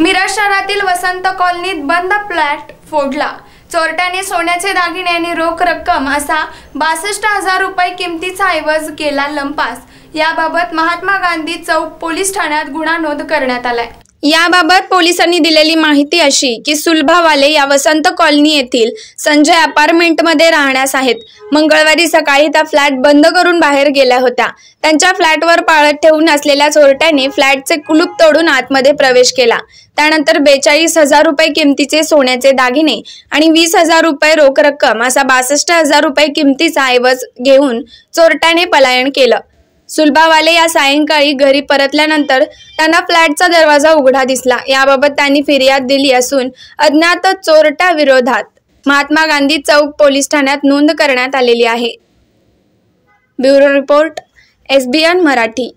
मिरज वसंत कॉलनीत बंद फ्लॅट फोडला चोरट्याने सोन्याचे दागिने आणि रोख रक्कम असा बासष्ट हजार रुपये किमतीचा ऐवज केला लंपास याबाबत महात्मा गांधी चौक पोलीस ठाण्यात गुन्हा नोंद करण्यात आलाय याबाबत पोलिसांनी दिलेली माहिती अशी की सुलभावाले या वसंत कॉलनी येथील संजय मध्ये राहण्यास आहेत मंगळवारी सकाळी त्या फ्लॅट बंद करून बाहेर गेल्या होत्या त्यांच्या फ्लॅटवर पाळत ठेवून असलेल्या चोरट्याने फ्लॅटचे कुलूप तोडून आतमध्ये प्रवेश केला त्यानंतर बेचाळीस हजार रुपये किमतीचे सोन्याचे दागिने आणि वीस हजार रुपये रोख रक्कम असा बासष्ट हजार रुपये किमतीचा ऐवज घेऊन चोरट्याने पलायन केलं सुलभावाले या सायंकाळी घरी परतल्यानंतर त्यांना फ्लॅटचा दरवाजा उघडा दिसला याबाबत त्यांनी फिर्याद दिली असून अज्ञात चोरटा विरोधात महात्मा गांधी चौक पोलीस ठाण्यात नोंद करण्यात आलेली आहे ब्युरो रिपोर्ट एसबीएन मराठी